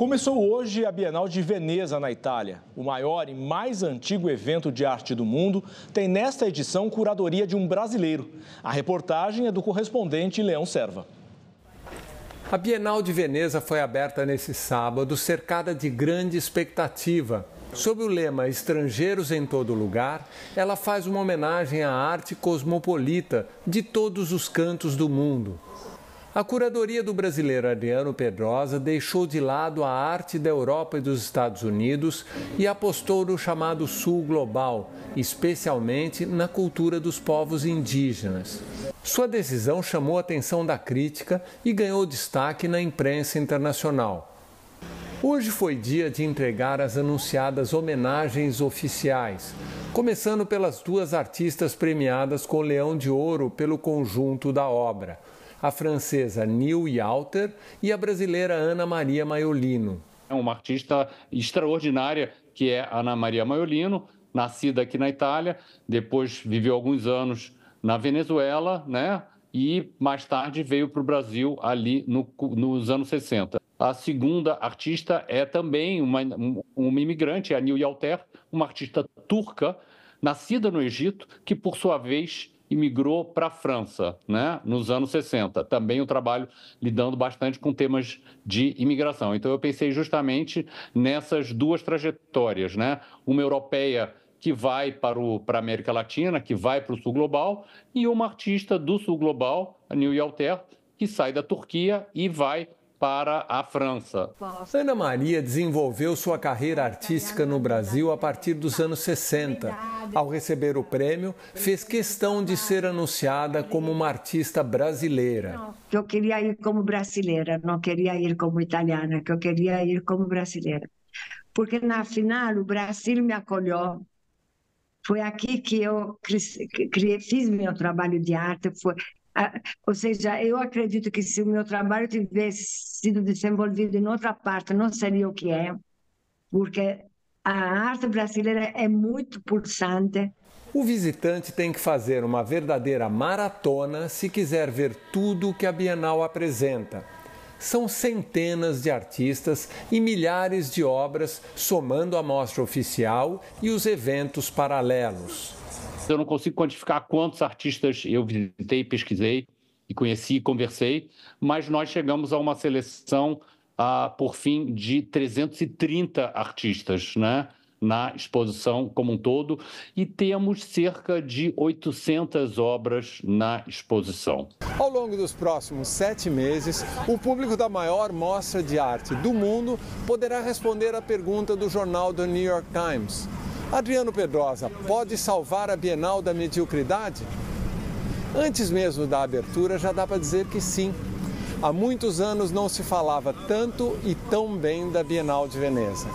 Começou hoje a Bienal de Veneza, na Itália. O maior e mais antigo evento de arte do mundo tem nesta edição curadoria de um brasileiro. A reportagem é do correspondente Leão Serva. A Bienal de Veneza foi aberta nesse sábado, cercada de grande expectativa. Sob o lema Estrangeiros em Todo Lugar, ela faz uma homenagem à arte cosmopolita de todos os cantos do mundo. A curadoria do brasileiro Adriano Pedrosa deixou de lado a arte da Europa e dos Estados Unidos e apostou no chamado Sul Global, especialmente na cultura dos povos indígenas. Sua decisão chamou a atenção da crítica e ganhou destaque na imprensa internacional. Hoje foi dia de entregar as anunciadas homenagens oficiais, começando pelas duas artistas premiadas com o Leão de Ouro pelo conjunto da obra a francesa Neil Yalter e a brasileira Ana Maria Maiolino. É uma artista extraordinária que é Ana Maria Maiolino, nascida aqui na Itália, depois viveu alguns anos na Venezuela, né? E mais tarde veio para o Brasil ali no, nos anos 60. A segunda artista é também uma, uma imigrante, a Nil Yalter, uma artista turca, nascida no Egito, que por sua vez e migrou para a França, né, nos anos 60. Também um trabalho lidando bastante com temas de imigração. Então eu pensei justamente nessas duas trajetórias, né? Uma europeia que vai para, o, para a América Latina, que vai para o Sul Global, e uma artista do Sul Global, a New Yalter, que sai da Turquia e vai para a França. Ana Maria desenvolveu sua carreira artística no Brasil a partir dos anos 60. Ao receber o prêmio, fez questão de ser anunciada como uma artista brasileira. Eu queria ir como brasileira, não queria ir como italiana, eu queria ir como brasileira. Porque na final o Brasil me acolheu, foi aqui que eu fiz meu trabalho de arte, foi, ou seja, eu acredito que se o meu trabalho tivesse sido desenvolvido em outra parte, não seria o que é, porque a arte brasileira é muito pulsante. O visitante tem que fazer uma verdadeira maratona se quiser ver tudo o que a Bienal apresenta são centenas de artistas e milhares de obras, somando a mostra oficial e os eventos paralelos. Eu não consigo quantificar quantos artistas eu visitei, pesquisei e conheci e conversei, mas nós chegamos a uma seleção, ah, por fim, de 330 artistas, né? na exposição como um todo e temos cerca de 800 obras na exposição. Ao longo dos próximos sete meses, o público da maior mostra de arte do mundo poderá responder à pergunta do jornal The New York Times: Adriano Pedrosa pode salvar a Bienal da Mediocridade? Antes mesmo da abertura, já dá para dizer que sim. Há muitos anos não se falava tanto e tão bem da Bienal de Veneza.